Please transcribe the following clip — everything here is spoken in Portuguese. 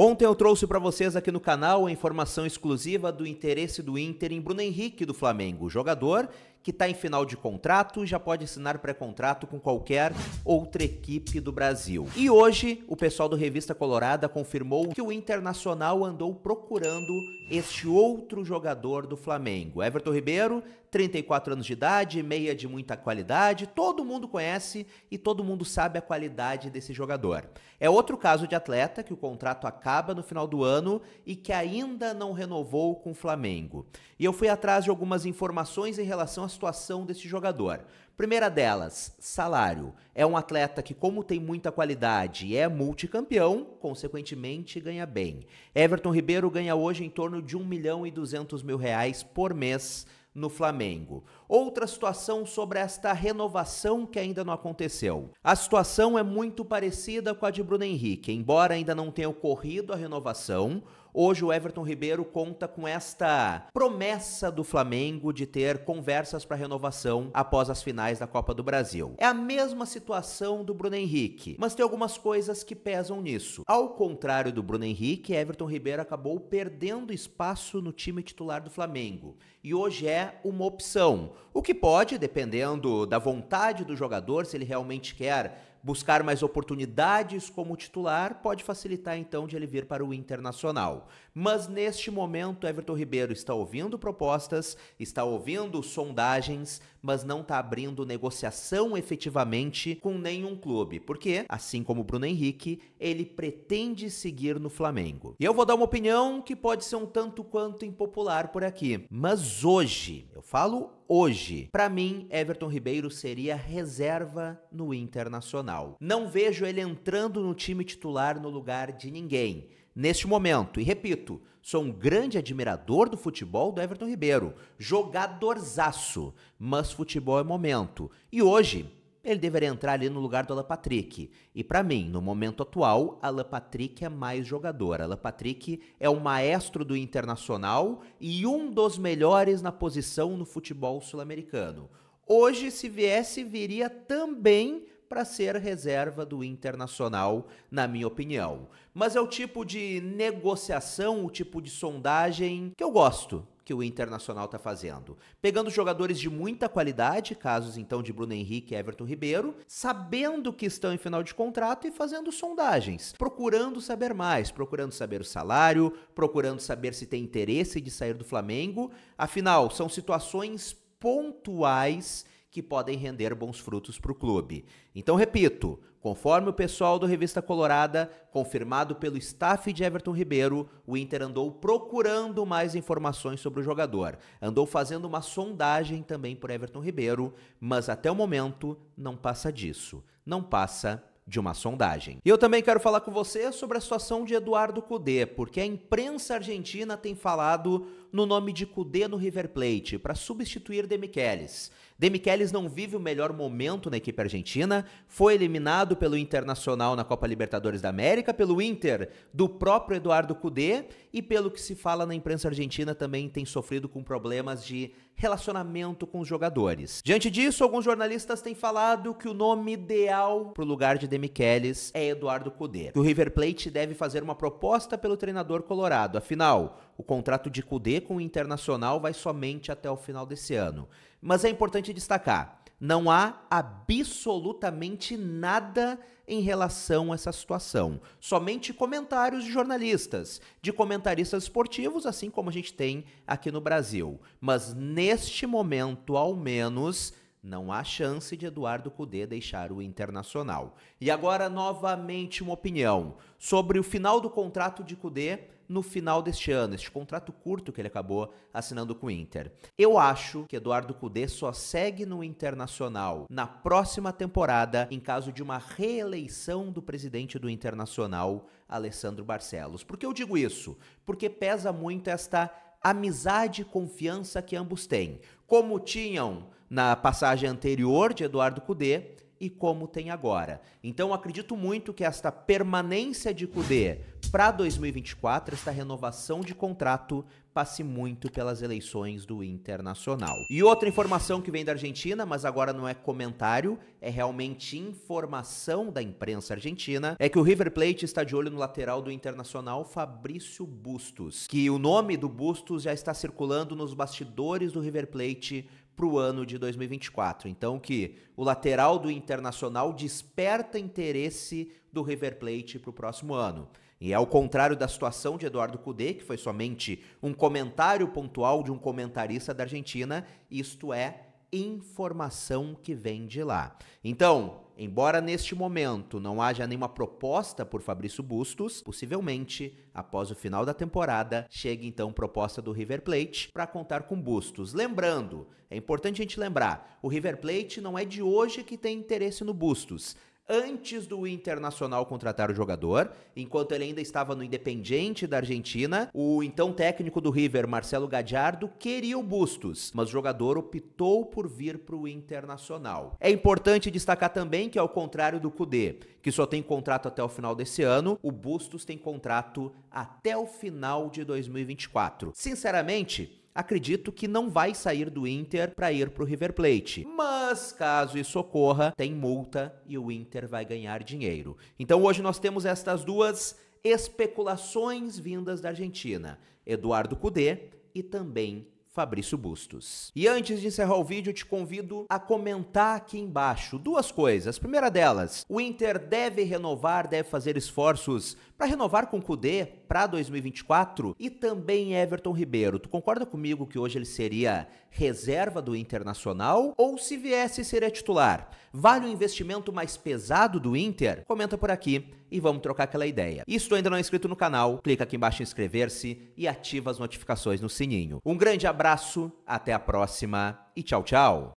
Ontem eu trouxe para vocês aqui no canal a informação exclusiva do interesse do Inter em Bruno Henrique do Flamengo, jogador que está em final de contrato já pode assinar pré-contrato com qualquer outra equipe do Brasil. E hoje, o pessoal do Revista Colorada confirmou que o Internacional andou procurando este outro jogador do Flamengo. Everton Ribeiro, 34 anos de idade, meia de muita qualidade, todo mundo conhece e todo mundo sabe a qualidade desse jogador. É outro caso de atleta que o contrato acaba no final do ano e que ainda não renovou com o Flamengo. E eu fui atrás de algumas informações em relação a situação desse jogador. Primeira delas, salário. É um atleta que, como tem muita qualidade e é multicampeão, consequentemente ganha bem. Everton Ribeiro ganha hoje em torno de 1 milhão e 200 mil reais por mês no Flamengo. Outra situação sobre esta renovação que ainda não aconteceu. A situação é muito parecida com a de Bruno Henrique, embora ainda não tenha ocorrido a renovação. Hoje o Everton Ribeiro conta com esta promessa do Flamengo de ter conversas para renovação após as finais da Copa do Brasil. É a mesma situação do Bruno Henrique, mas tem algumas coisas que pesam nisso. Ao contrário do Bruno Henrique, Everton Ribeiro acabou perdendo espaço no time titular do Flamengo e hoje é uma opção, o que pode, dependendo da vontade do jogador, se ele realmente quer Buscar mais oportunidades como titular pode facilitar então de ele vir para o Internacional. Mas neste momento, Everton Ribeiro está ouvindo propostas, está ouvindo sondagens, mas não está abrindo negociação efetivamente com nenhum clube, porque, assim como Bruno Henrique, ele pretende seguir no Flamengo. E eu vou dar uma opinião que pode ser um tanto quanto impopular por aqui, mas hoje, eu falo hoje. Para mim, Everton Ribeiro seria reserva no Internacional. Não vejo ele entrando no time titular no lugar de ninguém neste momento. E repito, sou um grande admirador do futebol do Everton Ribeiro, jogadorzaço, mas futebol é momento. E hoje ele deveria entrar ali no lugar do Alan Patrick. E para mim, no momento atual, Alan Patrick é mais jogador. Alan Patrick é o maestro do internacional e um dos melhores na posição no futebol sul-americano. Hoje, se viesse, viria também para ser reserva do Internacional, na minha opinião. Mas é o tipo de negociação, o tipo de sondagem que eu gosto que o Internacional está fazendo. Pegando jogadores de muita qualidade, casos então de Bruno Henrique e Everton Ribeiro, sabendo que estão em final de contrato e fazendo sondagens, procurando saber mais, procurando saber o salário, procurando saber se tem interesse de sair do Flamengo. Afinal, são situações pontuais que podem render bons frutos para o clube. Então, repito, conforme o pessoal do Revista Colorada, confirmado pelo staff de Everton Ribeiro, o Inter andou procurando mais informações sobre o jogador. Andou fazendo uma sondagem também por Everton Ribeiro, mas até o momento não passa disso. Não passa de uma sondagem. E eu também quero falar com você sobre a situação de Eduardo Cudê, porque a imprensa argentina tem falado no nome de Cudê no River Plate para substituir Demichelis. Demichelis não vive o melhor momento na equipe argentina, foi eliminado pelo Internacional na Copa Libertadores da América, pelo Inter do próprio Eduardo Cudê e pelo que se fala na imprensa argentina também tem sofrido com problemas de relacionamento com os jogadores. Diante disso, alguns jornalistas têm falado que o nome ideal para o lugar de Demichelis é Eduardo Cudê. Que o River Plate deve fazer uma proposta pelo treinador colorado. Afinal, o contrato de Cudê com o Internacional vai somente até o final desse ano. Mas é importante destacar: não há absolutamente nada em relação a essa situação. Somente comentários de jornalistas, de comentaristas esportivos, assim como a gente tem aqui no Brasil. Mas neste momento, ao menos, não há chance de Eduardo Cudê deixar o Internacional. E agora, novamente, uma opinião sobre o final do contrato de Cudê no final deste ano, este contrato curto que ele acabou assinando com o Inter. Eu acho que Eduardo Cudê só segue no Internacional na próxima temporada em caso de uma reeleição do presidente do Internacional, Alessandro Barcelos. Por que eu digo isso? Porque pesa muito esta amizade e confiança que ambos têm, como tinham na passagem anterior de Eduardo Cudê e como tem agora. Então acredito muito que esta permanência de Cudê para 2024, esta renovação de contrato passe muito pelas eleições do Internacional. E outra informação que vem da Argentina, mas agora não é comentário, é realmente informação da imprensa argentina, é que o River Plate está de olho no lateral do Internacional Fabrício Bustos, que o nome do Bustos já está circulando nos bastidores do River Plate para o ano de 2024. Então que o lateral do Internacional desperta interesse do River Plate para o próximo ano. E é ao contrário da situação de Eduardo Cudê, que foi somente um comentário pontual de um comentarista da Argentina, isto é informação que vem de lá. Então, embora neste momento não haja nenhuma proposta por Fabrício Bustos, possivelmente após o final da temporada chega então proposta do River Plate para contar com Bustos. Lembrando, é importante a gente lembrar, o River Plate não é de hoje que tem interesse no Bustos antes do Internacional contratar o jogador, enquanto ele ainda estava no Independiente da Argentina, o então técnico do River, Marcelo Gadiardo, queria o Bustos, mas o jogador optou por vir para o Internacional. É importante destacar também que, ao contrário do Cudê, que só tem contrato até o final desse ano, o Bustos tem contrato até o final de 2024. Sinceramente, acredito que não vai sair do Inter para ir para o River Plate. Mas caso isso ocorra, tem multa e o Inter vai ganhar dinheiro. Então hoje nós temos estas duas especulações vindas da Argentina: Eduardo Cudê e também Fabrício Bustos. E antes de encerrar o vídeo, te convido a comentar aqui embaixo duas coisas. Primeira delas, o Inter deve renovar, deve fazer esforços para renovar com o Cudê para 2024? E também Everton Ribeiro, tu concorda comigo que hoje ele seria reserva do Internacional? Ou se viesse, seria titular? Vale o investimento mais pesado do Inter? Comenta por aqui e vamos trocar aquela ideia. E se tu ainda não é inscrito no canal, clica aqui embaixo em inscrever-se e ativa as notificações no sininho. Um grande abraço, até a próxima e tchau, tchau!